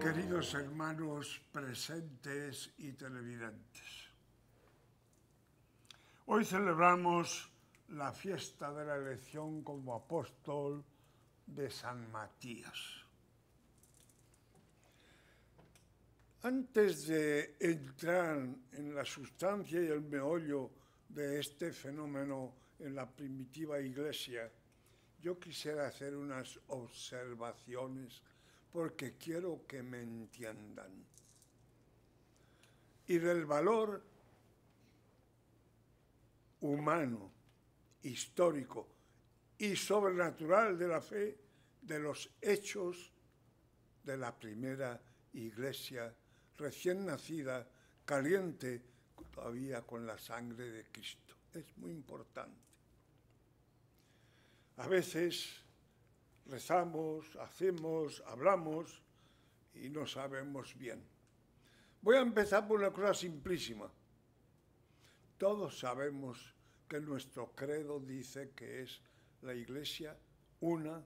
Queridos hermanos presentes y televidentes, hoy celebramos la fiesta de la elección como apóstol de San Matías. Antes de entrar en la sustancia y el meollo de este fenómeno en la primitiva iglesia, yo quisiera hacer unas observaciones porque quiero que me entiendan. Y del valor humano, histórico y sobrenatural de la fe, de los hechos de la primera iglesia recién nacida, caliente todavía con la sangre de Cristo. Es muy importante. A veces rezamos, hacemos, hablamos y no sabemos bien. Voy a empezar por una cosa simplísima. Todos sabemos que nuestro credo dice que es la Iglesia una,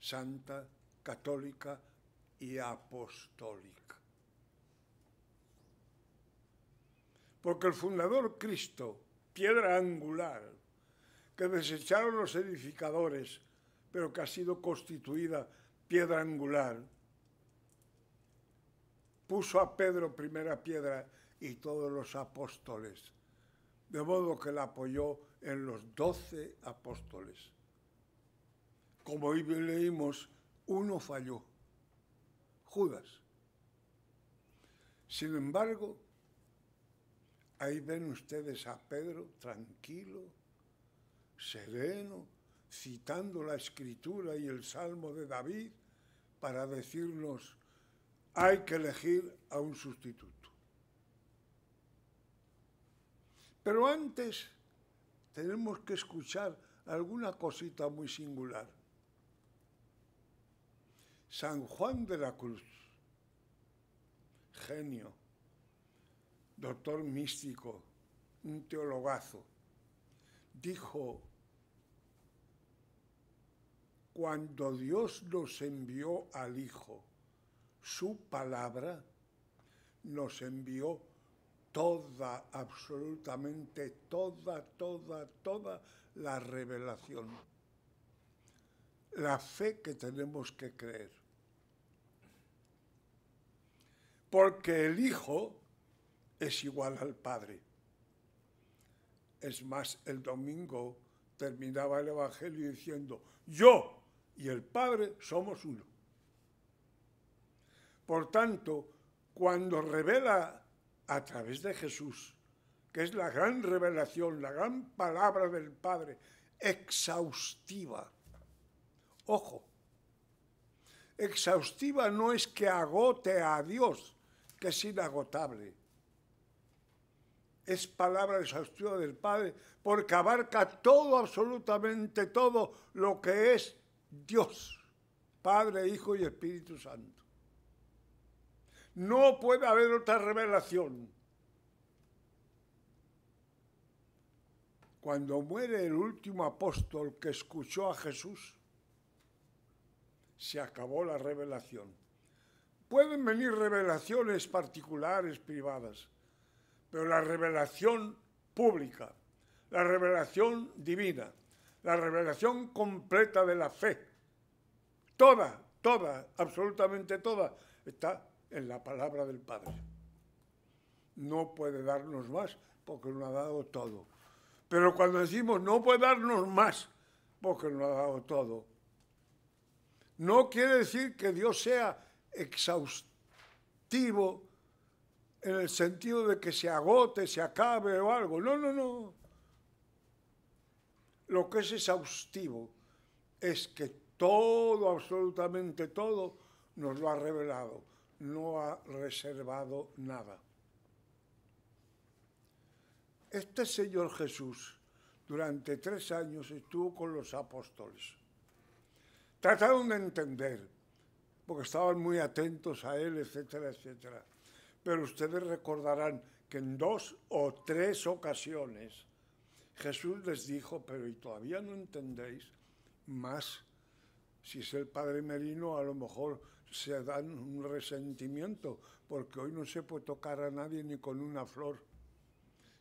santa, católica y apostólica. Porque el fundador Cristo, piedra angular, que desecharon los edificadores pero que ha sido constituida piedra angular, puso a Pedro primera piedra y todos los apóstoles, de modo que la apoyó en los doce apóstoles. Como hoy leímos, uno falló, Judas. Sin embargo, ahí ven ustedes a Pedro tranquilo, sereno, citando la escritura y el salmo de David para decirnos, hay que elegir a un sustituto. Pero antes tenemos que escuchar alguna cosita muy singular. San Juan de la Cruz, genio, doctor místico, un teologazo, dijo cuando Dios nos envió al Hijo, su palabra, nos envió toda, absolutamente toda, toda, toda la revelación. La fe que tenemos que creer. Porque el Hijo es igual al Padre. Es más, el domingo terminaba el Evangelio diciendo, yo y el Padre somos uno. Por tanto, cuando revela a través de Jesús, que es la gran revelación, la gran palabra del Padre, exhaustiva, ojo, exhaustiva no es que agote a Dios, que es inagotable. Es palabra exhaustiva del Padre porque abarca todo, absolutamente todo lo que es Dios, Padre, Hijo y Espíritu Santo. No puede haber otra revelación. Cuando muere el último apóstol que escuchó a Jesús, se acabó la revelación. Pueden venir revelaciones particulares, privadas, pero la revelación pública, la revelación divina, la revelación completa de la fe. Toda, toda, absolutamente toda, está en la palabra del Padre. No puede darnos más porque nos ha dado todo. Pero cuando decimos no puede darnos más porque nos ha dado todo, no quiere decir que Dios sea exhaustivo en el sentido de que se agote, se acabe o algo. No, no, no. Lo que es exhaustivo es que todo, absolutamente todo, nos lo ha revelado, no ha reservado nada. Este Señor Jesús durante tres años estuvo con los apóstoles. Trataron de entender, porque estaban muy atentos a él, etcétera, etcétera. Pero ustedes recordarán que en dos o tres ocasiones Jesús les dijo, pero ¿y todavía no entendéis? Más, si es el padre Merino, a lo mejor se dan un resentimiento, porque hoy no se puede tocar a nadie ni con una flor.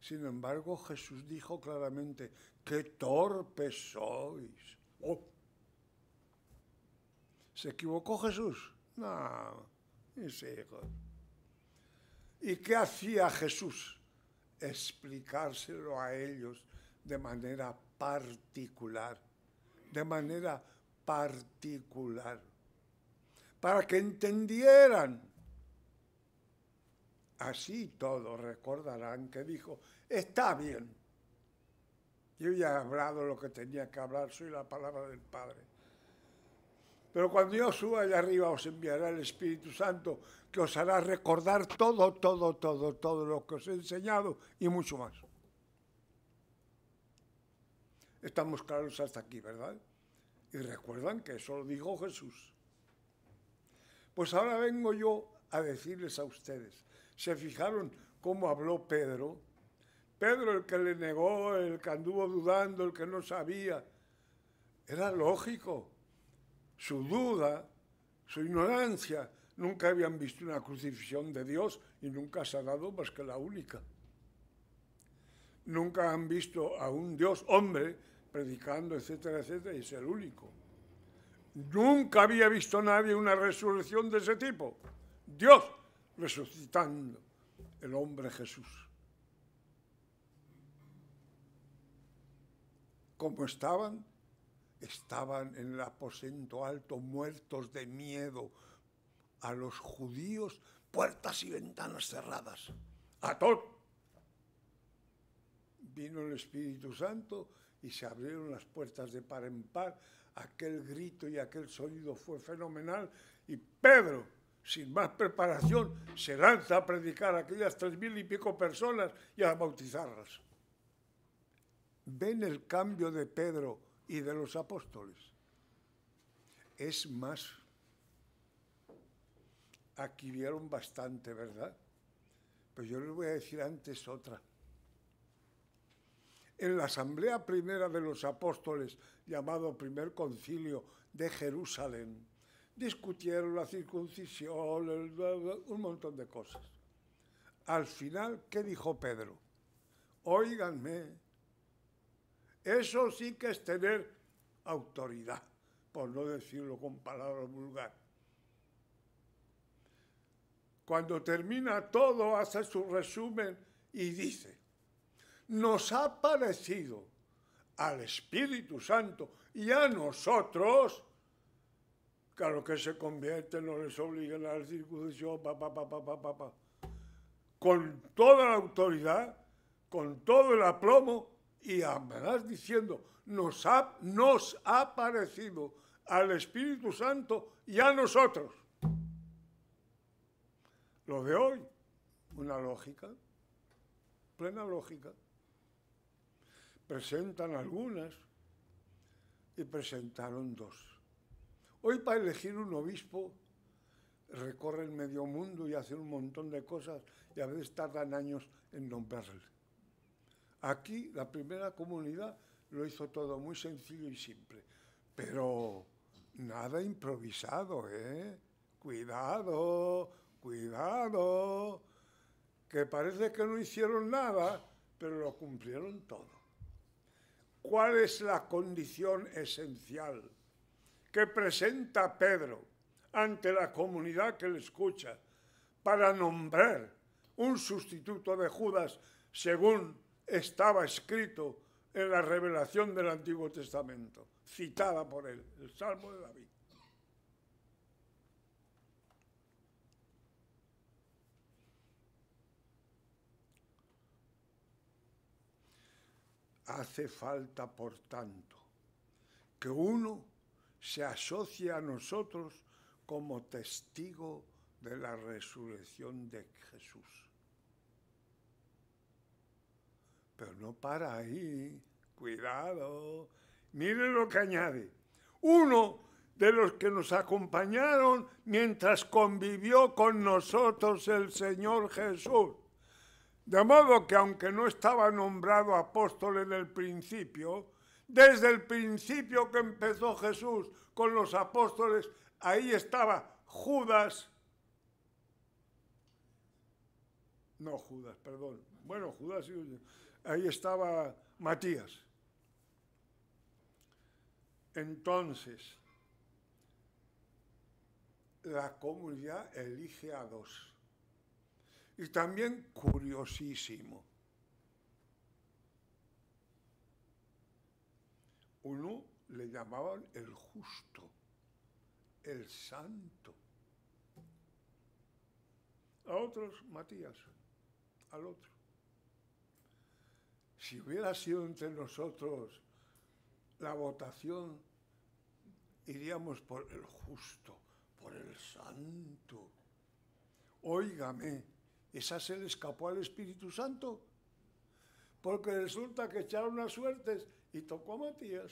Sin embargo, Jesús dijo claramente, qué torpes sois. Oh. ¿Se equivocó Jesús? No, ni hijos. ¿Y qué hacía Jesús? Explicárselo a ellos de manera particular, de manera particular, para que entendieran. Así todos recordarán que dijo, está bien, yo ya he hablado lo que tenía que hablar, soy la palabra del Padre. Pero cuando yo suba allá arriba os enviará el Espíritu Santo que os hará recordar todo, todo, todo, todo lo que os he enseñado y mucho más. Estamos claros hasta aquí, ¿verdad? Y recuerdan que eso lo dijo Jesús. Pues ahora vengo yo a decirles a ustedes, ¿se fijaron cómo habló Pedro? Pedro el que le negó, el que anduvo dudando, el que no sabía. Era lógico. Su duda, su ignorancia, nunca habían visto una crucifixión de Dios y nunca se ha dado más que la única. Nunca han visto a un Dios hombre predicando, etcétera, etcétera, y es el único. Nunca había visto nadie una resurrección de ese tipo. Dios resucitando el hombre Jesús. ¿Cómo estaban? Estaban en el aposento alto, muertos de miedo. A los judíos, puertas y ventanas cerradas. A todos. Vino el Espíritu Santo y se abrieron las puertas de par en par, aquel grito y aquel sonido fue fenomenal y Pedro, sin más preparación, se lanza a predicar a aquellas tres mil y pico personas y a bautizarlas. Ven el cambio de Pedro y de los apóstoles. Es más, aquí vieron bastante, ¿verdad? Pero pues yo les voy a decir antes otra en la asamblea primera de los apóstoles, llamado primer concilio de Jerusalén, discutieron la circuncisión, un montón de cosas. Al final, ¿qué dijo Pedro? Óiganme, eso sí que es tener autoridad, por no decirlo con palabras vulgares. Cuando termina todo, hace su resumen y dice, nos ha parecido al Espíritu Santo y a nosotros, que a que se convierte no les obliguen a la circuncisión, con toda la autoridad, con todo el aplomo, y además diciendo, nos nos ha parecido al Espíritu Santo y a nosotros. Lo de hoy, una lógica, plena lógica presentan algunas y presentaron dos. Hoy para elegir un obispo recorren medio mundo y hacen un montón de cosas y a veces tardan años en nombrarle. Aquí la primera comunidad lo hizo todo muy sencillo y simple, pero nada improvisado, ¿eh? Cuidado, cuidado, que parece que no hicieron nada, pero lo cumplieron todo. ¿Cuál es la condición esencial que presenta Pedro ante la comunidad que le escucha para nombrar un sustituto de Judas según estaba escrito en la revelación del Antiguo Testamento, citada por él, el Salmo de David? Hace falta, por tanto, que uno se asocie a nosotros como testigo de la resurrección de Jesús. Pero no para ahí, cuidado. mire lo que añade. Uno de los que nos acompañaron mientras convivió con nosotros el Señor Jesús. De modo que aunque no estaba nombrado apóstol en el principio, desde el principio que empezó Jesús con los apóstoles, ahí estaba Judas, no Judas, perdón, bueno, Judas, ahí estaba Matías. Entonces, la comunidad elige a dos y también curiosísimo. Uno le llamaban el justo, el santo. A otros, Matías, al otro. Si hubiera sido entre nosotros la votación, iríamos por el justo, por el santo. Óigame, esa se le escapó al Espíritu Santo. Porque resulta que echaron las suertes y tocó a Matías.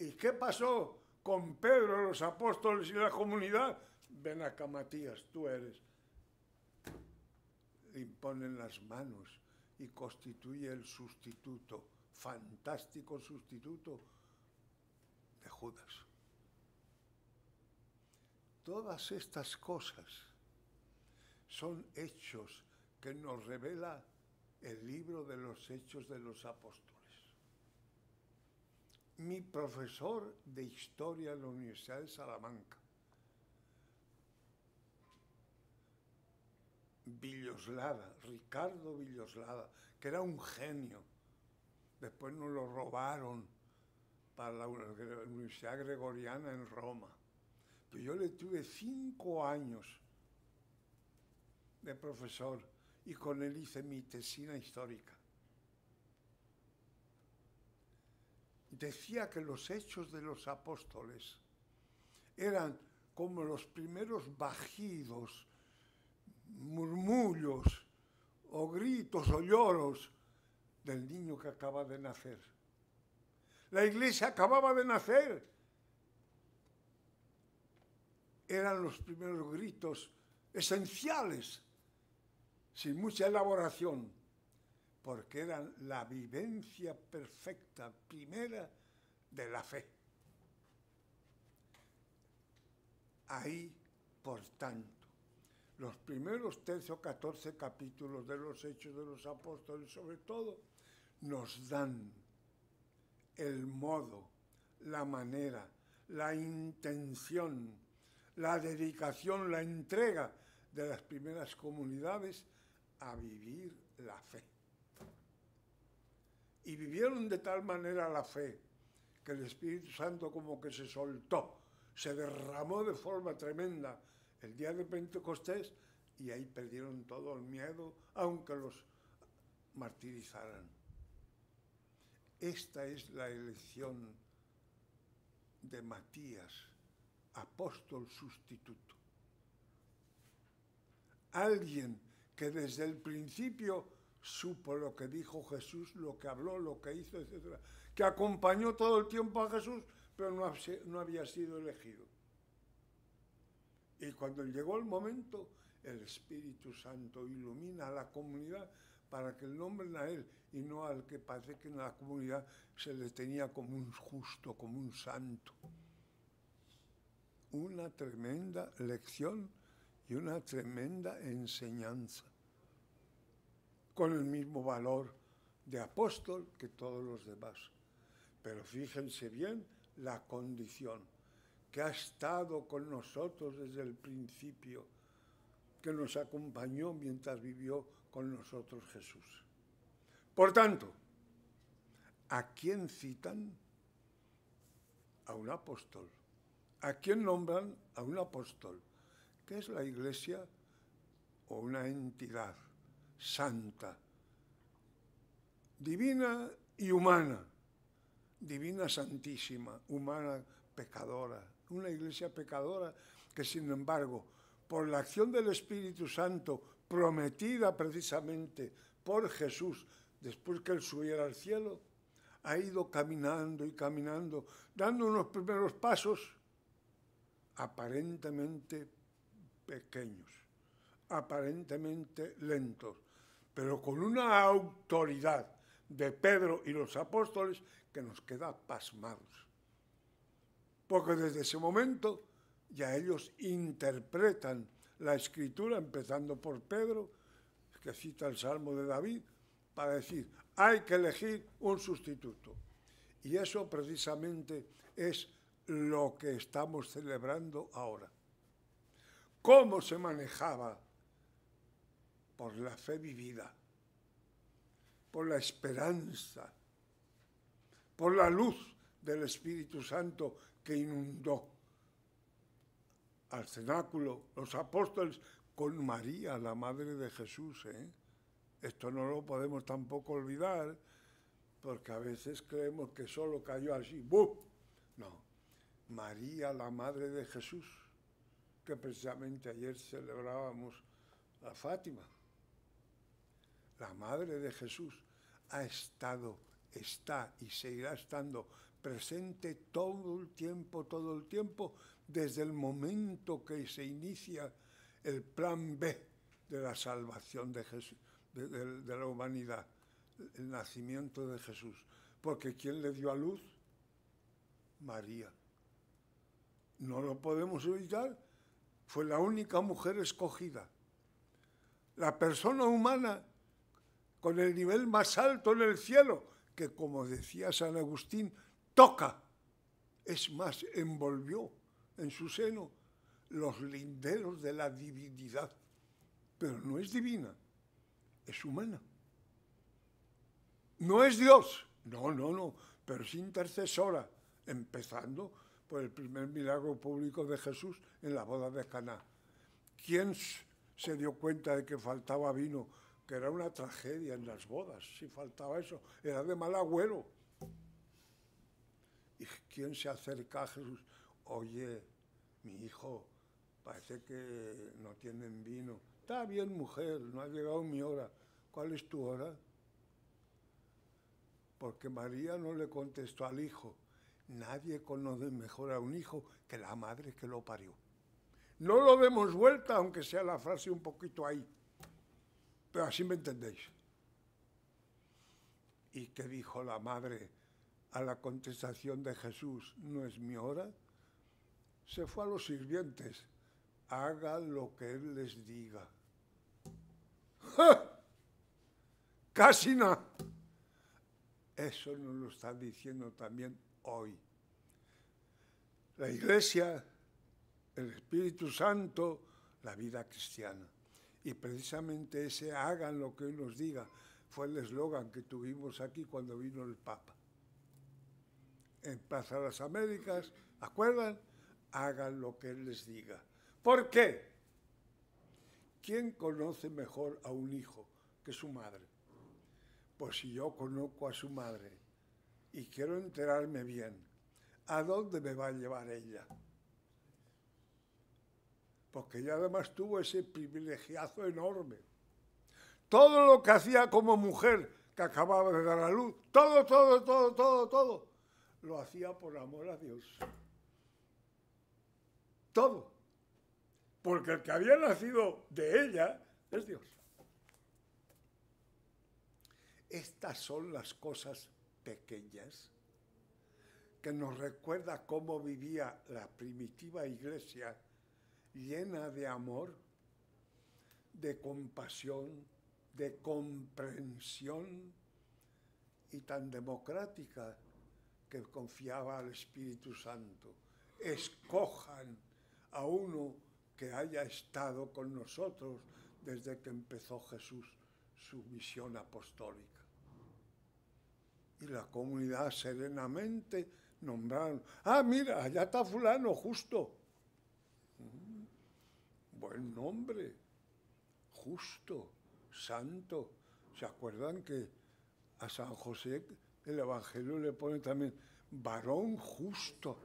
¿Y qué pasó con Pedro, los apóstoles y la comunidad? Ven acá, Matías, tú eres. Imponen las manos y constituye el sustituto, fantástico sustituto de Judas. Todas estas cosas son hechos que nos revela el libro de los hechos de los apóstoles. Mi profesor de historia en la Universidad de Salamanca, Villoslada, Ricardo Villoslada, que era un genio, después nos lo robaron para la Universidad Gregoriana en Roma. Pues yo le tuve cinco años de profesor y con él hice mi tesina histórica. Decía que los hechos de los apóstoles eran como los primeros bajidos, murmullos o gritos o lloros del niño que acaba de nacer la iglesia acababa de nacer. Eran los primeros gritos esenciales, sin mucha elaboración, porque eran la vivencia perfecta, primera, de la fe. Ahí, por tanto, los primeros 13 o 14 capítulos de los Hechos de los Apóstoles, sobre todo, nos dan el modo, la manera, la intención, la dedicación, la entrega de las primeras comunidades a vivir la fe. Y vivieron de tal manera la fe que el Espíritu Santo como que se soltó, se derramó de forma tremenda el día de Pentecostés y ahí perdieron todo el miedo, aunque los martirizaran. Esta es la elección de Matías, apóstol sustituto. Alguien que desde el principio supo lo que dijo Jesús, lo que habló, lo que hizo, etc. Que acompañó todo el tiempo a Jesús, pero no, había sido elegido. Y cuando llegó el momento, el Espíritu Santo ilumina a la comunidad para que el nombren a él y no al que parece que en la comunidad se le tenía como un justo, como un santo. Una tremenda lección y una tremenda enseñanza, con el mismo valor de apóstol que todos los demás. Pero fíjense bien la condición, que ha estado con nosotros desde el principio, que nos acompañó mientras vivió con nosotros Jesús. Por tanto, ¿a quién citan? A un apóstol. ¿A quién nombran? A un apóstol. que es la iglesia? O una entidad santa, divina y humana, divina santísima, humana pecadora, una iglesia pecadora que sin embargo, por la acción del Espíritu Santo, prometida precisamente por Jesús después que él subiera al cielo, ha ido caminando y caminando, dando unos primeros pasos aparentemente pequeños, aparentemente lentos, pero con una autoridad de Pedro y los apóstoles que nos queda pasmados. Porque desde ese momento ya ellos interpretan la escritura, empezando por Pedro, que cita el Salmo de David, para decir, hay que elegir un sustituto. Y eso precisamente es lo que estamos celebrando ahora. ¿Cómo se manejaba? Por la fe vivida, por la esperanza, por la luz del Espíritu Santo que inundó al cenáculo, los apóstoles con María, la madre de Jesús. ¿eh? Esto no lo podemos tampoco olvidar, porque a veces creemos que solo cayó así. No, María, la madre de Jesús, que precisamente ayer celebrábamos la Fátima. La madre de Jesús ha estado, está y seguirá estando presente todo el tiempo, todo el tiempo, desde el momento que se inicia el plan B de la salvación de, la humanidad, el nacimiento de Jesús. Porque ¿quién le dio a luz? María. No lo podemos olvidar. Fue la única mujer escogida. La persona humana con el nivel más alto en el cielo, que como decía San Agustín, toca. Es más, envolvió en su seno los linderos de la divinidad, pero no es divina, es humana. No es Dios, no, no, no, pero es intercesora, empezando por el primer milagro público de Jesús en la boda de Caná. ¿Quién se dio cuenta de que faltaba vino? Que era una tragedia en las bodas, si faltaba eso, era de mal agüero. ¿Y quién se acerca a Jesús? oye, mi hijo, parece que no tienen vino. Está bien, mujer, no ha llegado mi hora. ¿Cuál es tu hora? Porque María no le contestó al hijo. Nadie conoce mejor a un hijo que la madre que lo parió. No lo demos vuelta, aunque sea la frase un poquito ahí. Pero así me entendéis. ¿Y qué dijo la madre a la contestación de Jesús? ¿No es mi hora? se fue a los sirvientes, hagan lo que él les diga. Casi no! Eso nos lo está diciendo también hoy. La iglesia, el Espíritu Santo, la vida cristiana. Y precisamente ese hagan lo que Él nos diga fue el eslogan que tuvimos aquí cuando vino el Papa. En Plaza de las Américas, ¿acuerdan? hagan lo que Él les diga. ¿Por qué? ¿Quién conoce mejor a un hijo que su madre? Pues si yo conozco a su madre y quiero enterarme bien, ¿a dónde me va a llevar ella? Porque ella además tuvo ese privilegiazo enorme. Todo lo que hacía como mujer que acababa de dar a luz, todo, todo, todo, todo, todo, lo hacía por amor a Dios todo, porque el que había nacido de ella es Dios. Estas son las cosas pequeñas que nos recuerda cómo vivía la primitiva iglesia llena de amor, de compasión, de comprensión y tan democrática que confiaba al Espíritu Santo. Escojan a uno que haya estado con nosotros desde que empezó Jesús su misión apostólica. Y la comunidad serenamente nombraron, ah, mira, allá está fulano, justo. Mm, buen nombre, justo, santo. ¿Se acuerdan que a San José el Evangelio le pone también varón justo?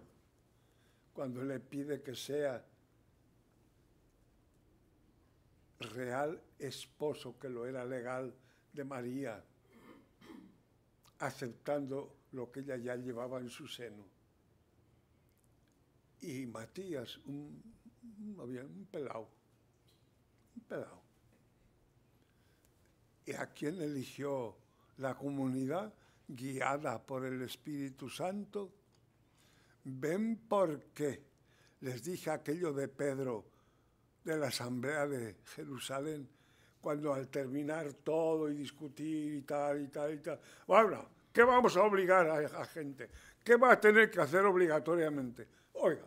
cuando le pide que sea real esposo, que lo era legal de María, aceptando lo que ella ya llevaba en su seno. Y Matías, un, un pelado, un pelado. ¿Y a quién eligió la comunidad guiada por el Espíritu Santo? ven por qué les dije aquello de Pedro de la Asamblea de Jerusalén, cuando al terminar todo y discutir y tal y tal y tal, bueno, ¿qué vamos a obligar a la gente? ¿Qué va a tener que hacer obligatoriamente? Oiga,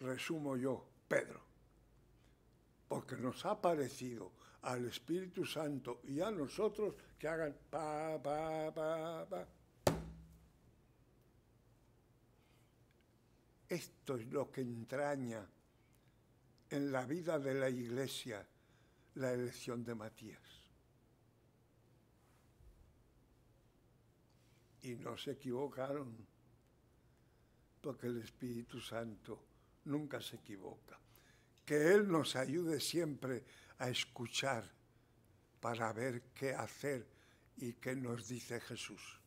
resumo yo, Pedro, porque nos ha parecido al Espíritu Santo y a nosotros que hagan pa, pa, pa, Esto es lo que entraña en la vida de la iglesia la elección de Matías. Y no se equivocaron, porque el Espíritu Santo nunca se equivoca. Que Él nos ayude siempre a escuchar para ver qué hacer y qué nos dice Jesús.